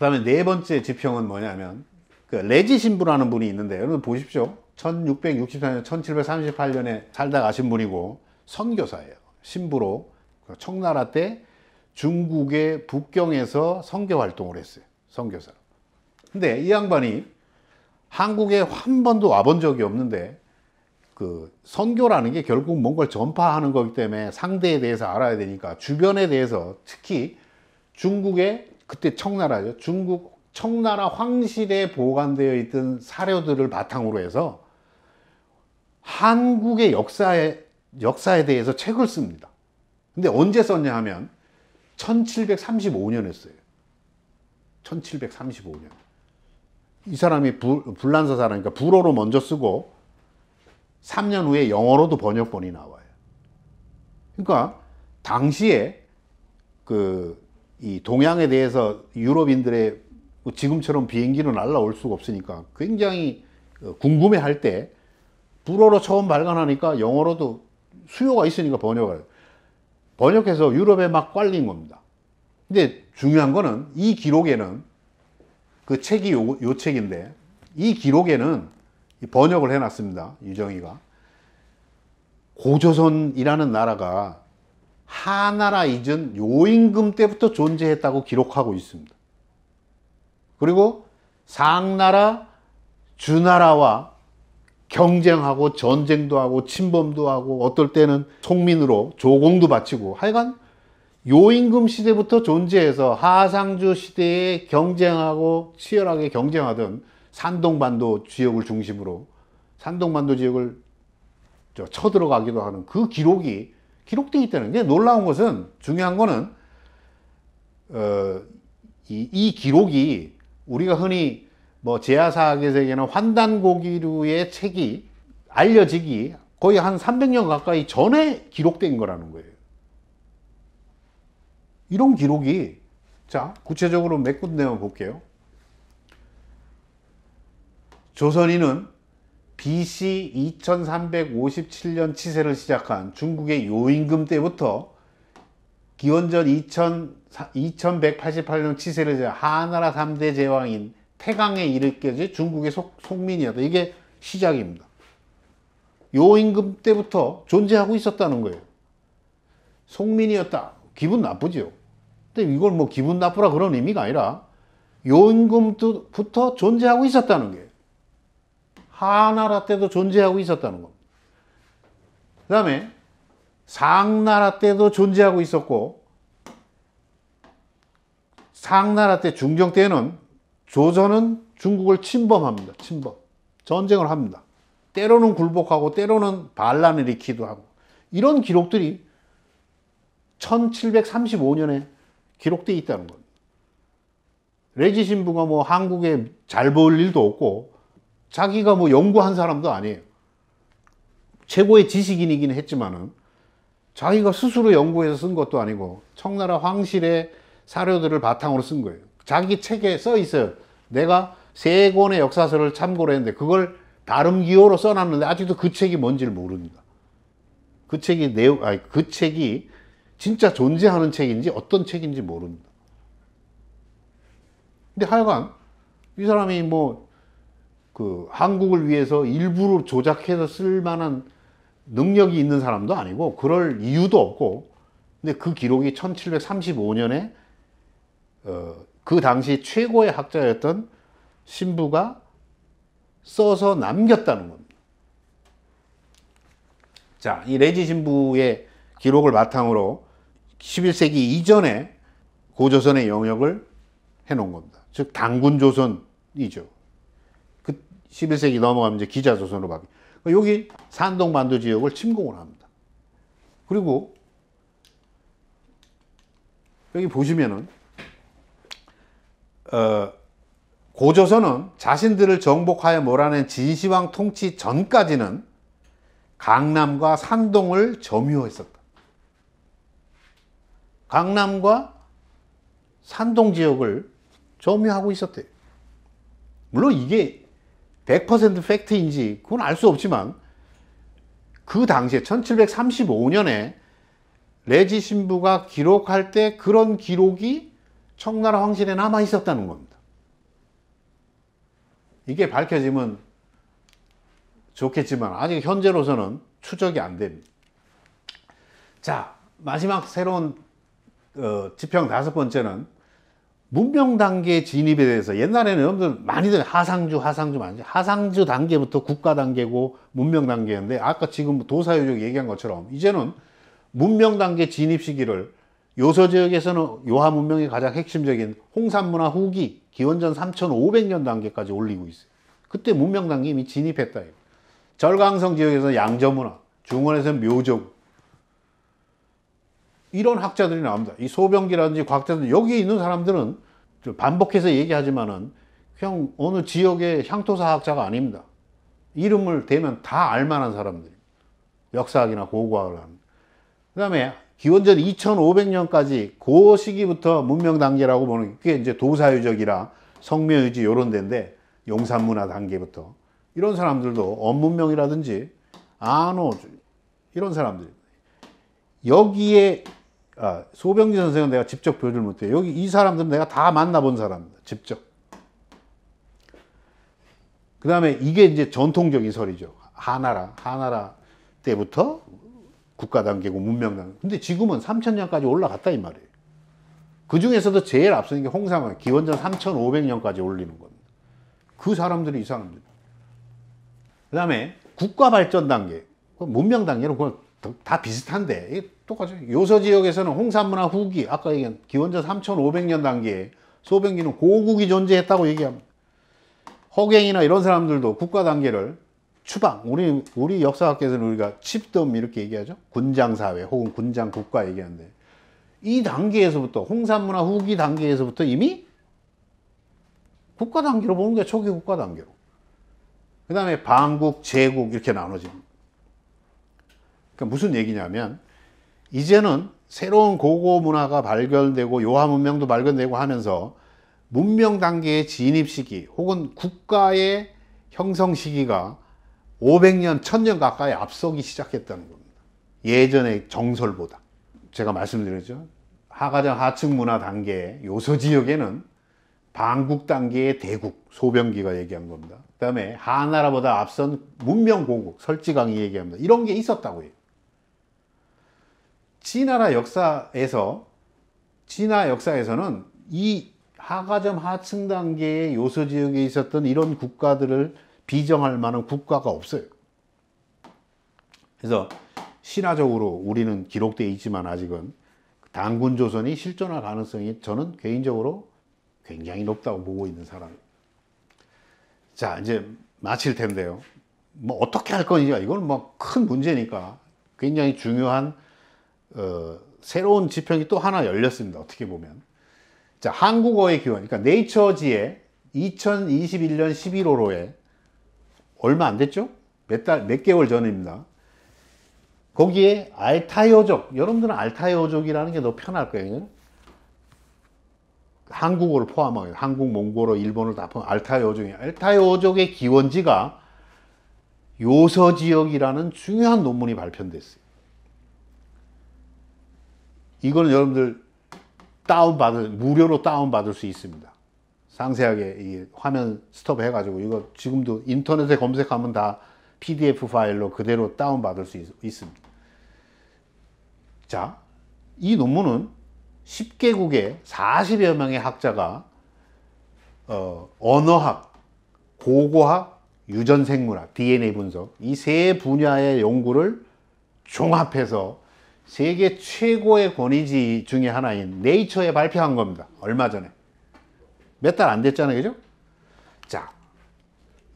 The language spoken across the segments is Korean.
그 다음에 네 번째 지평은 뭐냐면 그 레지 신부라는 분이 있는데 여러분 보십시오 1664년 1738년에 살다 가신 분이고 선교사예요 신부로 그 청나라 때 중국의 북경에서 선교 활동을 했어요 선교사로 근데 이 양반이 한국에 한 번도 와본 적이 없는데 그 선교라는 게 결국 뭔가를 전파하는 거기 때문에 상대에 대해서 알아야 되니까 주변에 대해서 특히 중국의 그때 청나라죠. 중국 청나라 황실에 보관되어 있던 사료들을 바탕으로 해서 한국의 역사에, 역사에 대해서 책을 씁니다. 근데 언제 썼냐 하면 1735년에 써요. 1735년. 이 사람이 불, 란서사람니까 불어로 먼저 쓰고 3년 후에 영어로도 번역본이 나와요. 그러니까 당시에 그이 동양에 대해서 유럽인들의 지금처럼 비행기로 날라올 수가 없으니까 굉장히 어, 궁금해 할때 불어로 처음 발간하니까 영어로도 수요가 있으니까 번역을 번역해서 유럽에 막 깔린 겁니다. 근데 중요한 거는 이 기록에는 그 책이 요, 요 책인데 이 기록에는 번역을 해놨습니다. 유정이가 고조선이라는 나라가 하나라 이전 요임금 때부터 존재했다고 기록하고 있습니다. 그리고 상나라, 주나라와 경쟁하고 전쟁도 하고 침범도 하고 어떨 때는 송민으로 조공도 바치고 하여간 요임금 시대부터 존재해서 하상주 시대에 경쟁하고 치열하게 경쟁하던 산동반도 지역을 중심으로 산동반도 지역을 쳐들어가기도 하는 그 기록이 기록되어 있다는 게 놀라운 것은 중요한 거는 어, 이, 이 기록이 우리가 흔히 뭐 제아사학의 세계는 환단고기류의 책이 알려지기 거의 한 300년 가까이 전에 기록된 거라는 거예요. 이런 기록이 자 구체적으로 몇 군데만 볼게요. 조선인은 BC 2357년 치세를 시작한 중국의 요임금 때부터 기원전 2000, 2188년 치세를 시작 하나라 3대 제왕인 태강에 이르게까지 중국의 속, 속민이었다. 이게 시작입니다. 요임금 때부터 존재하고 있었다는 거예요. 속민이었다. 기분 나쁘죠. 근데 이걸 뭐 기분 나쁘라 그런 의미가 아니라 요임금부터 존재하고 있었다는 거예요. 하나라 때도 존재하고 있었다는 겁니다. 그 다음에 상나라 때도 존재하고 있었고 상나라 때 중종 때는 조선은 중국을 침범합니다. 침범. 전쟁을 합니다. 때로는 굴복하고 때로는 반란을 일으키기도 하고 이런 기록들이 1735년에 기록되어 있다는 겁니다. 레지 신부가 뭐 한국에 잘 보일 일도 없고 자기가 뭐 연구한 사람도 아니에요. 최고의 지식인이긴 했지만은 자기가 스스로 연구해서 쓴 것도 아니고 청나라 황실의 사료들을 바탕으로 쓴 거예요. 자기 책에 써 있어요. 내가 세 권의 역사서를 참고로 했는데 그걸 발음기호로 써놨는데 아직도 그 책이 뭔지를 모릅니다. 그 책이 내용, 아니, 그 책이 진짜 존재하는 책인지 어떤 책인지 모릅니다. 근데 하여간 이 사람이 뭐그 한국을 위해서 일부러 조작해서 쓸 만한 능력이 있는 사람도 아니고 그럴 이유도 없고 근데 그 기록이 1735년에 어, 그 당시 최고의 학자였던 신부가 써서 남겼다는 겁니다. 자, 이 레지 신부의 기록을 바탕으로 11세기 이전에 고조선의 영역을 해놓은 겁니다. 즉, 당군 조선이죠. 11세기 넘어가면 이제 기자조선으로 바뀌 그러니까 여기 산동 반도 지역을 침공을 합니다. 그리고 여기 보시면은 어, 고조선은 자신들을 정복하여 몰아낸 진시황 통치 전까지는 강남과 산동을 점유했었다. 강남과 산동 지역을 점유하고 있었대 물론 이게 100% 팩트인지 그건 알 수 없지만 그 당시에 1735년에 레지 신부가 기록할 때 그런 기록이 청나라 황실에 남아 있었다는 겁니다. 이게 밝혀지면 좋겠지만 아직 현재로서는 추적이 안 됩니다. 자 마지막 새로운 어, 지평 다섯 번째는 문명 단계 진입에 대해서 옛날에는 여러분들 많이들 하상주 하상주 많이 하상주 단계부터 국가 단계고 문명 단계였는데 아까 지금 도사유적 얘기한 것처럼 이제는 문명 단계 진입 시기를 요서 지역에서는 요하 문명의 가장 핵심적인 홍산문화 후기 기원전 3500년 단계까지 올리고 있어요. 그때 문명 단계 이미 진입했다. 절강성 지역에서 양저문화, 중원에서는 묘족, 이런 학자들이 나옵니다. 이 소병기라든지 과학자들 여기 있는 사람들은 반복해서 얘기하지만은 그냥 어느 지역의 향토사학자가 아닙니다. 이름을 대면 다 알만한 사람들 역사학이나 고고학을 하는. 그 다음에 기원전 2500년까지 그 시기부터 문명 단계라고 보는 게 이제 도사유적이라 성묘유지 요런 데인데 용산문화 단계부터 이런 사람들도 언문명이라든지 안호 이런 사람들 여기에 아, 소병지 선생은 내가 직접 보여줄 못해. 여기 이 사람들은 내가 다 만나본 사람입니다. 직접. 그 다음에 이게 이제 전통적 이설이죠. 하나라, 하나라 때부터 국가 단계고 문명 단계. 근데 지금은 3천년까지 올라갔다 이 말이에요. 그 중에서도 제일 앞서는 게 홍상은 기원전 3,500년까지 올리는 겁니다. 그 사람들이 이 사람들. 그 다음에 국가 발전 단계, 문명 단계는 그건 다 비슷한데 똑같이 요서 지역에서는 홍산문화 후기 아까 얘기한 기원전 3500년 단계에 소병기는 고국이 존재했다고 얘기합니다. 허갱이나 이런 사람들도 국가 단계를 추방 우리 우리 역사학계에서는 우리가 칩덤 이렇게 얘기하죠. 군장 사회 혹은 군장 국가 얘기하는데 이 단계에서부터 홍산문화 후기 단계에서부터 이미 국가 단계로 보는 게 초기 국가 단계로. 그 다음에 반국, 제국 이렇게 나눠집니다. 그러니까 무슨 얘기냐면 이제는 새로운 고고 문화가 발견되고 요하 문명도 발견되고 하면서 문명 단계의 진입 시기 혹은 국가의 형성 시기가 500년, 1000년 가까이 앞서기 시작했다는 겁니다. 예전의 정설보다. 제가 말씀드렸죠. 하가장 하층 문화 단계의 요소 지역에는 방국 단계의 대국, 소병기가 얘기한 겁니다. 그 다음에 하나라보다 앞선 문명 고국, 설지강이 얘기합니다. 이런 게 있었다고 해요. 진나라 역사에서 진화 역사에서는 이 하가점 하층 단계의 요소 지역에 있었던 이런 국가들을 비정할 만한 국가가 없어요. 그래서 신화적으로 우리는 기록되어 있지만 아직은 당군 조선이 실존할 가능성이 저는 개인적으로 굉장히 높다고 보고 있는 사람입니다. 자 이제 마칠 텐데요. 뭐 어떻게 할 거냐 이건 뭐 큰 문제니까 굉장히 중요한 어, 새로운 지평이 또 하나 열렸습니다. 어떻게 보면. 자, 한국어의 기원, 그러니까 네이처지에 2021년 11월호에 얼마 안 됐죠? 몇 달, 몇 개월 전입니다. 거기에 알타이어족, 여러분들은 알타이어족이라는 게 더 편할 거예요. 한국어를 포함하고 한국, 몽골어, 일본어 다 포함. 알타이어족이 알타이어족의 기원지가 요서지역이라는 중요한 논문이 발표됐어요. 이거는 여러분들 다운받을 무료로 다운받을 수 있습니다 상세하게 이 화면 스톱 해가지고 이거 지금도 인터넷에 검색하면 다 PDF 파일로 그대로 다운받을 수 있, 습니다 자, 이 논문은 10개국의 40여 명의 학자가 어, 언어학, 고고학, 유전생물학, DNA 분석 이 세 분야의 연구를 종합해서 세계 최고의 권위지 중에 하나인 네이처에 발표한 겁니다. 얼마 전에. 몇 달 안 됐잖아요. 그죠? 자,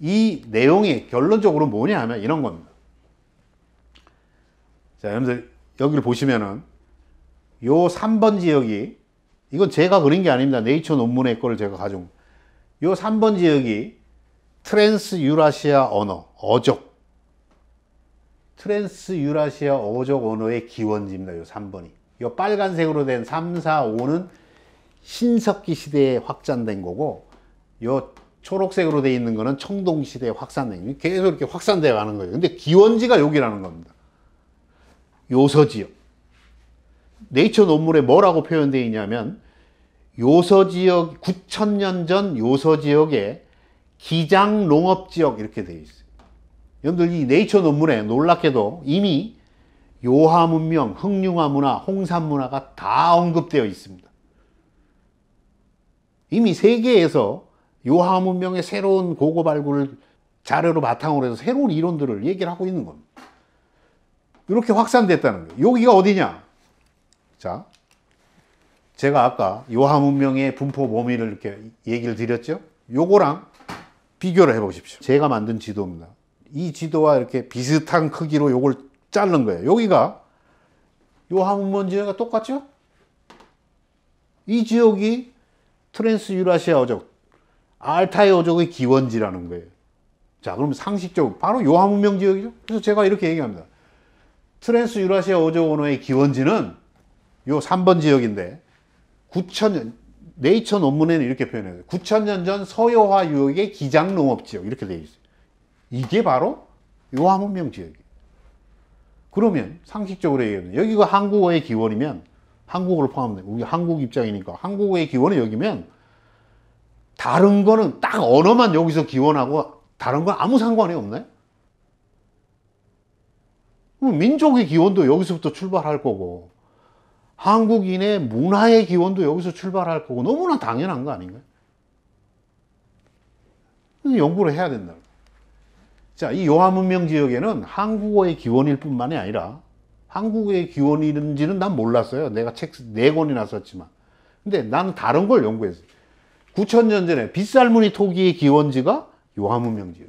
이 내용이 결론적으로 뭐냐 하면 이런 겁니다. 자, 여러분들 여기를 보시면은 요 3번 지역이 이건 제가 그린 게 아닙니다. 네이처 논문의 거를 제가 가져온 요 3번 지역이 트랜스 유라시아 언어, 어족 트랜스 유라시아 어족 언어의 기원지입니다. 요 3번이. 요 빨간색으로 된 3, 4, 5는 신석기 시대에 확산된 거고 요 초록색으로 돼 있는 거는 청동 시대에 확산된 거 계속 이렇게 확산되어 가는 거예요. 근데 기원지가 여기라는 겁니다. 요서지역. 네이처 논문에 뭐라고 표현되어 있냐면 요서지역 9천년 전 요서지역의 기장 농업지역 이렇게 되 있어요. 여러분들 이 네이처 논문에 놀랍게도 이미 요하 문명, 흑융화 문화, 홍산 문화가 다 언급되어 있습니다. 이미 세계에서 요하 문명의 새로운 고고 발굴 자료로 바탕으로 해서 새로운 이론들을 얘기를 하고 있는 겁니다. 이렇게 확산됐다는 거예요. 여기가 어디냐? 자, 제가 아까 요하 문명의 분포 범위를 이렇게 얘기를 드렸죠? 요거랑 비교를 해보십시오. 제가 만든 지도입니다. 이 지도와 이렇게 비슷한 크기로 요걸 자른 거예요. 여기가 요 한문 지역과 똑같죠? 이 지역이 트랜스 유라시아 어족, 알타이 어족의 기원지라는 거예요. 자, 그럼 상식적으로 바로 요 한문명 지역이죠. 그래서 제가 이렇게 얘기합니다. 트랜스 유라시아 어족 언어의 기원지는 요 3번 지역인데 9천년 네이처 논문에는 이렇게 표현해요. 9천년 전 서요화 유역의 기장농업지역 이렇게 되어 있어요. 이게 바로 요한문명 지역이에요. 그러면 상식적으로 얘기하면 여기가 한국어의 기원이면 한국어를 포함합니 우리 한국 입장이니까 한국어의 기원이 여기면 다른 거는 딱 언어만 여기서 기원하고 다른 건 아무 상관이 없나 그럼 민족의 기원도 여기서부터 출발할 거고 한국인의 문화의 기원도 여기서 출발할 거고 너무나 당연한 거 아닌가요? 연구를 해야 된다. 자, 이 요하 문명 지역에는 한국어의 기원일 뿐만이 아니라 한국어의 기원이는지는 난 몰랐어요. 내가 책 네 권이나 썼지만. 근데 나는 다른 걸 연구했어요. 9천년 전에 빗살무늬 토기의 기원지가 요하 문명 지역.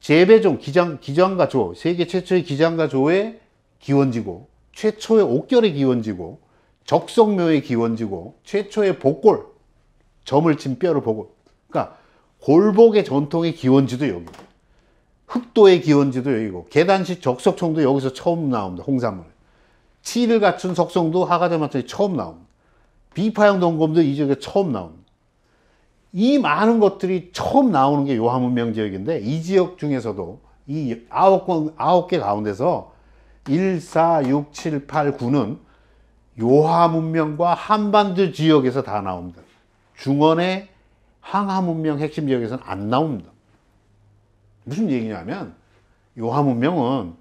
제배종 기장 기장과 조 세계 최초의 기장과 조의 기원지고 최초의 옥결의 기원지고 적성묘의 기원지고 최초의 복골 점을 친 뼈를 보고 그러니까 골복의 전통의 기원지도 여기. 흑도의 기원지도 여기고 계단식 적석청도 여기서 처음 나옵니다. 홍산물. 치를 갖춘 석성도 하가자마천이 처음 나옵니다. 비파형 동검도 이 지역에 처음 나옵니다. 이 많은 것들이 처음 나오는 게 요하문명 지역인데 이 지역 중에서도 이 아홉 아홉 개 가운데서 1, 4, 6, 7, 8, 9는 요하 문명과 한반도 지역에서 다 나옵니다. 중원의 항하 문명 핵심 지역에서는 안 나옵니다. 무슨 얘기냐면 요하 문명은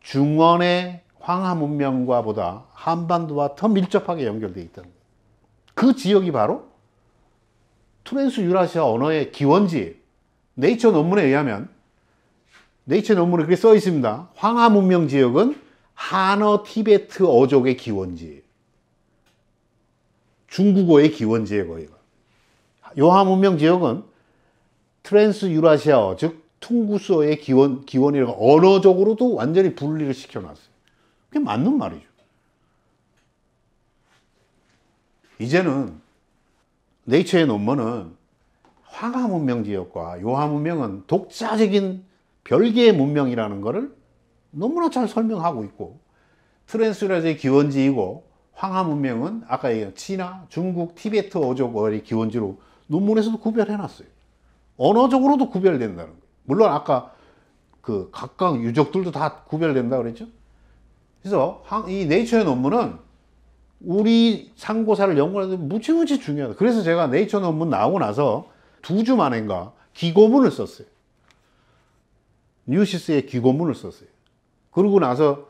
중원의 황하 문명과 보다 한반도와 더 밀접하게 연결되어 있다는 거예요. 그 지역이 바로 트랜스 유라시아 언어의 기원지 네이처 논문에 의하면 네이처 논문에 그렇게 써 있습니다. 황하 문명 지역은 한어 티베트 어족의 기원지 중국어의 기원지에 거기 요하 문명 지역은 트랜스 유라시아어, 즉 퉁구서의 기원, 기원이라고 언어적으로도 완전히 분리를 시켜놨어요. 그게 맞는 말이죠. 이제는 네이처의 논문은 화가 문명 지역과 요하 문명은 독자적인 별개의 문명이라는 것을 너무나 잘 설명하고 있고 트랜스라제의 기원지이고 황하 문명은 아까 얘기한 치나, 중국, 티베트 어족의 기원지로 논문에서도 구별해 놨어요. 언어적으로도 구별된다는 거예요. 물론 아까 그 각각 유적들도 다 구별된다 그랬죠. 그래서 이 네이처의 논문은 우리 상고사를 연구하는 데 무지무지 중요하다. 그래서 제가 네이처 논문 나오고 나서 두 주 만인가 기고문을 썼어요. 뉴시스의 기고문을 썼어요. 그러고 나서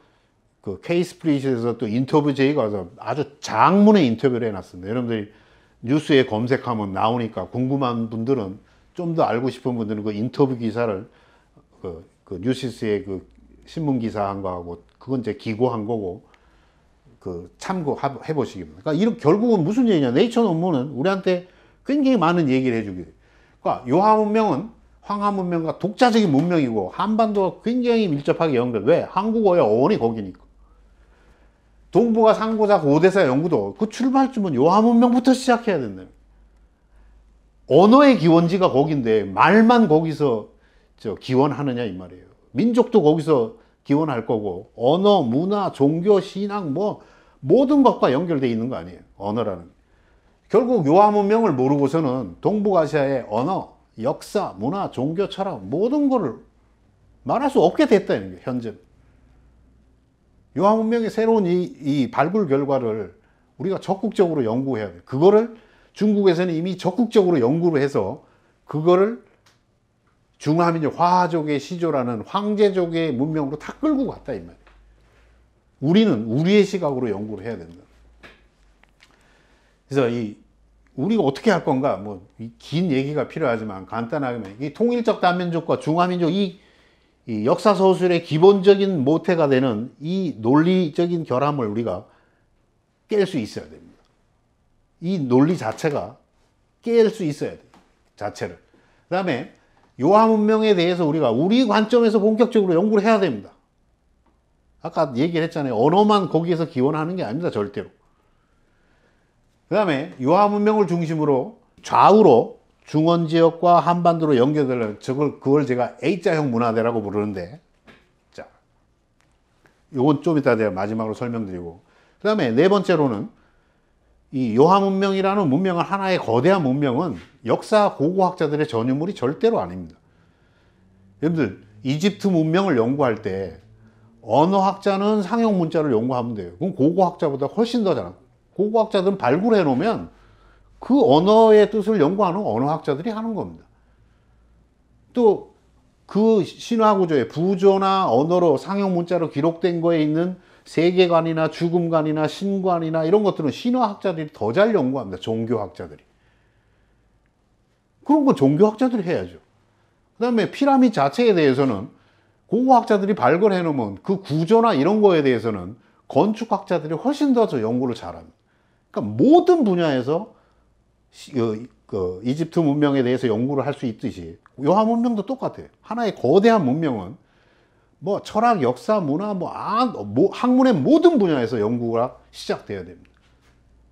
그 케이스프리시에서 또 인터뷰 제의 가서 아주 장문의 인터뷰를 해놨습니다. 여러분들이 뉴스에 검색하면 나오니까 궁금한 분들은 좀더 알고 싶은 분들은 그 인터뷰 기사를 그, 그 뉴시스의 그 신문 기사 한 거하고 그건 이제 기고한 거고 그 참고해 보시기 바랍니다. 그러니까 결국은 무슨 얘기냐? 네이처 논문은 우리한테 굉장히 많은 얘기를 해주게 돼. 그러니까 요하 문명은 황하 문명과 독자적인 문명이고 한반도와 굉장히 밀접하게 연결. 왜? 한국어의 어원이 거기니까. 동부가 상고자 고대사 연구도 그 출발점은 요하 문명부터 시작해야 된다. 언어의 기원지가 거긴데 말만 거기서 저 기원하느냐 이 말이에요. 민족도 거기서 기원할 거고 언어, 문화, 종교, 신앙 뭐 모든 것과 연결돼 있는 거 아니에요. 언어라는. 결국 요한 문명을 모르고서는 동북아시아의 언어, 역사, 문화, 종교, 철학 모든 거를 말할 수 없게 됐다는 거예요. 현재. 요한 문명의 새로운 이, 이 발굴 결과를 우리가 적극적으로 연구해야 돼요. 그거를 중국에서는 이미 적극적으로 연구를 해서 그거를 중화민족 화족의 시조라는 황제족의 문명으로 다 끌고 갔다 이 말. 우리는 우리의 시각으로 연구를 해야 된다. 그래서 이 우리가 어떻게 할 건가 뭐 긴 얘기가 필요하지만 간단하게이 통일적 단면족과 중화민족 이, 이 역사 서술의 기본적인 모태가 되는 이 논리적인 결함을 우리가 깰 수 있어야 됩니다. 이 논리 자체가 깰 수 있어야 돼 자체를 그 다음에 요하 문명에 대해서 우리가 우리 관점에서 본격적으로 연구를 해야 됩니다 아까 얘기를 했잖아요 언어만 거기에서 기원하는 게 아닙니다 절대로 그 다음에 요하 문명을 중심으로 좌우로 중원 지역과 한반도로 연결되는 저걸 그걸 제가 A자형 문화대라고 부르는데 자 요건 좀 이따 내가 마지막으로 설명드리고 그 다음에 네 번째로는 이 요하 문명이라는 문명은 하나의 거대한 문명은 역사 고고학자들의 전유물이 절대로 아닙니다. 여러분들 이집트 문명을 연구할 때 언어학자는 상형 문자를 연구하면 돼요. 그럼 고고학자보다 훨씬 더잘하 고고학자들은 발굴해 놓으면 그 언어의 뜻을 연구하는 언어학자들이 하는 겁니다. 또 그 신화구조의 부조나 언어로 상형 문자로 기록된 거에 있는 세계관이나 죽음관이나 신관이나 이런 것들은 신화학자들이 더 잘 연구합니다. 종교학자들이. 그런 건 종교학자들이 해야죠. 그 다음에 피라미 자체에 대해서는 고고학자들이 발굴해 놓으면 그 구조나 이런 거에 대해서는 건축학자들이 훨씬 더 연구를 잘합니다. 그러니까 모든 분야에서 그, 그 이집트 문명에 대해서 연구를 할 수 있듯이 요하 문명도 똑같아요. 하나의 거대한 문명은 뭐 철학, 역사, 문화, 뭐, 아, 뭐 학문의 모든 분야에서 연구가 시작되어야 됩니다.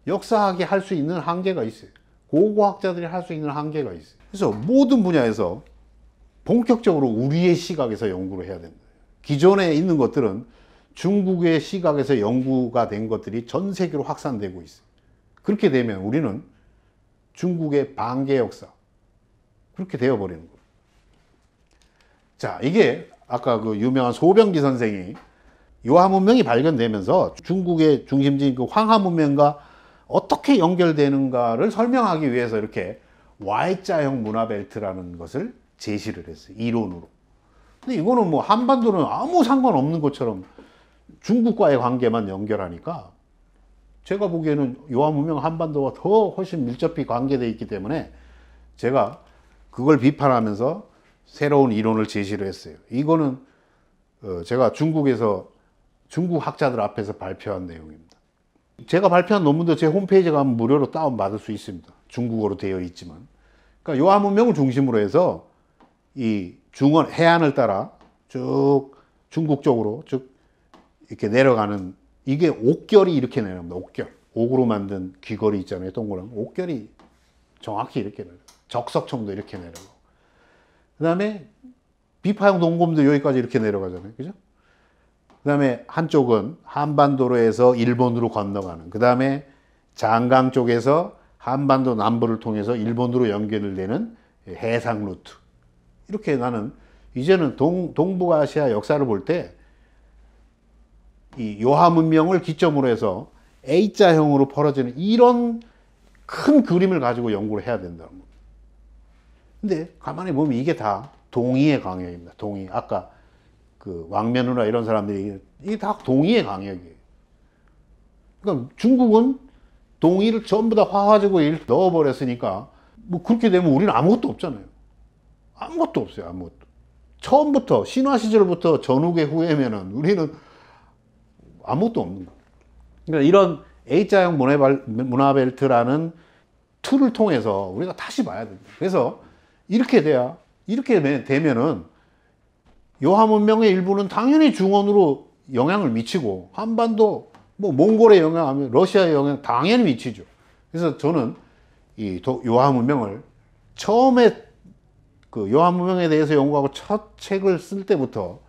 역사학이 할 수 있는 한계가 있어요. 고고학자들이 할 수 있는 한계가 있어요. 그래서 모든 분야에서 본격적으로 우리의 시각에서 연구를 해야 된다. 기존에 있는 것들은 중국의 시각에서 연구가 된 것들이 전 세계로 확산되고 있어요. 그렇게 되면 우리는 중국의 반개 역사 그렇게 되어버리는 거예요. 자, 이게 아까 그 유명한 소병기 선생이 요하 문명이 발견되면서 중국의 중심지인 그 황하 문명과 어떻게 연결되는가를 설명하기 위해서 이렇게 Y자형 문화벨트라는 것을 제시를 했어요. 이론으로. 근데 이거는 뭐 한반도는 아무 상관없는 것처럼 중국과의 관계만 연결하니까 제가 보기에는 요하 문명 한반도와 더 훨씬 밀접히 관계되어 있기 때문에 제가 그걸 비판하면서 새로운 이론을 제시를 했어요. 이거는 어, 제가 중국에서 중국 학자들 앞에서 발표한 내용입니다. 제가 발표한 논문도 제 홈페이지 가면 무료로 다운받을 수 있습니다. 중국어로 되어 있지만. 그러니까 요 한문명을 중심으로 해서 이 중원 해안을 따라 쭉 중국 쪽으로 쭉 이렇게 내려가는 이게 옥결이 이렇게 내려갑니다. 옥결. 옥으로 만든 귀걸이 있잖아요. 동그란 옥결이 정확히 이렇게 내려. 적석청도 이렇게 내려가. 그 다음에 비파형 동검도 여기까지 이렇게 내려가잖아요. 그죠? 그 다음에 한쪽은 한반도로에서 일본으로 건너가는, 그 다음에 장강 쪽에서 한반도 남부를 통해서 일본으로 연결을 되는 해상 루트. 이렇게 나는 이제는 동, 동북아시아 역사를 볼 때 이 요하 문명을 기점으로 해서 A자형으로 벌어지는 이런 큰 그림을 가지고 연구를 해야 된다는 거예요. 근데 가만히 보면 이게 다 동의의 강역입니다. 동의. 아까 그 왕면우나 이런 사람들이 이게 다 동의의 강역이에요. 그러니까 중국은 동의를 전부 다 화화제국에 넣어버렸으니까 뭐 그렇게 되면 우리는 아무것도 없잖아요. 아무것도 없어요. 아무것도. 처음부터 신화 시절부터 전후의 후에면은 우리는 아무것도 없는 거예요. 그러니까 이런 A자형 문화벨트라는 툴을 통해서 우리가 다시 봐야 됩니다. 그래서 이렇게 돼야 이렇게 되면은 요하 문명의 일부는 당연히 중원으로 영향을 미치고 한반도 뭐 몽골의 영향, 하면 러시아의 영향 당연히 미치죠. 그래서 저는 이요하 문명을 처음에 그요하 문명에 대해서 연구하고 첫 책을 쓸 때부터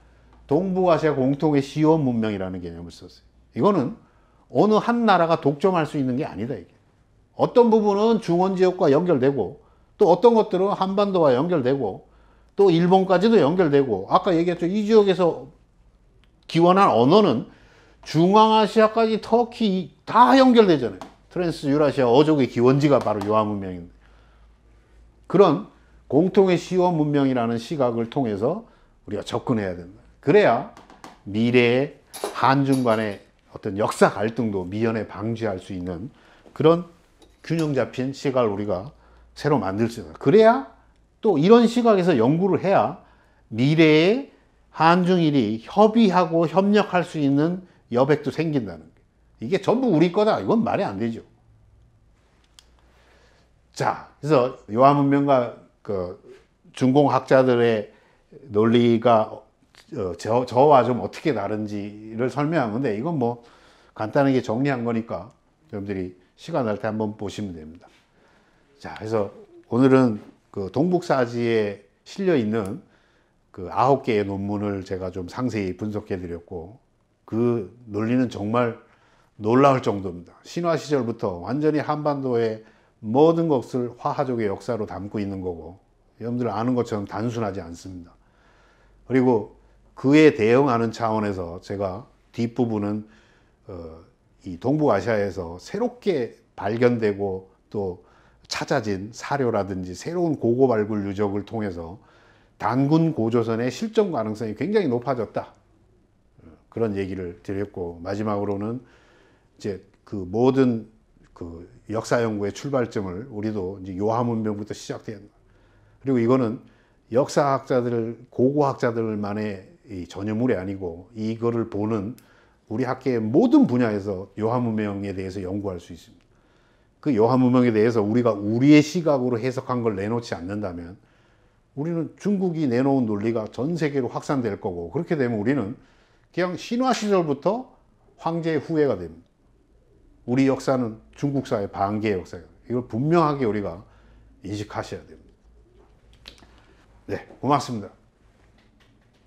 동북아시아 공통의 시원 문명이라는 개념을 썼어요. 이거는 어느 한 나라가 독점할 수 있는 게 아니다 이게. 어떤 부분은 중원 지역과 연결되고 또 어떤 것들은 한반도와 연결되고 또 일본까지도 연결되고 아까 얘기했죠. 이 지역에서 기원한 언어는 중앙아시아까지 터키 다 연결되잖아요. 트랜스 유라시아 어족의 기원지가 바로 요아문명입니다 그런 공통의 시원 문명이라는 시각을 통해서 우리가 접근해야 된다. 그래야 미래의 한중 간의 어떤 역사 갈등도 미연에 방지할 수 있는 그런 균형 잡힌 시각을 우리가 새로 만들 수 있다. 그래야 또 이런 시각에서 연구를 해야 미래에 한중일이 협의하고 협력할 수 있는 여백도 생긴다는 게 이게 전부 우리 거다 이건 말이 안 되죠. 자 그래서 요한문명과 그 중공학자들의 논리가 어, 저, 저와 좀 어떻게 다른지를 설명한 건데 이건 뭐 간단하게 정리한 거니까 여러분들이 시간 날 때 한번 보시면 됩니다. 자, 그래서 오늘은 그 동북사지에 실려 있는 그 아홉 개의 논문을 제가 좀 상세히 분석해 드렸고 그 논리는 정말 놀라울 정도입니다. 신화 시절부터 완전히 한반도의 모든 것을 화하족의 역사로 담고 있는 거고 여러분들 아는 것처럼 단순하지 않습니다. 그리고 그에 대응하는 차원에서 제가 뒷부분은 어, 이 동북아시아에서 새롭게 발견되고 또 찾아진 사료라든지 새로운 고고 발굴 유적을 통해서 단군 고조선의 실존 가능성이 굉장히 높아졌다. 그런 얘기를 드렸고 마지막으로는 이제 그 모든 그 역사 연구의 출발점을 우리도 이제 요하문명부터 시작된 그리고 이거는 역사학자들 고고학자들만의 전유물이 아니고 이거를 보는 우리 학계의 모든 분야에서 요하문명에 대해서 연구할 수 있습니다. 그 요한문명에 대해서 우리가 우리의 시각으로 해석한 걸 내놓지 않는다면 우리는 중국이 내놓은 논리가 전 세계로 확산될 거고 그렇게 되면 우리는 그냥 신화 시절부터 황제의 후예가 됩니다. 우리 역사는 중국사의 반개 역사예요. 이걸 분명하게 우리가 인식하셔야 됩니다. 네, 고맙습니다.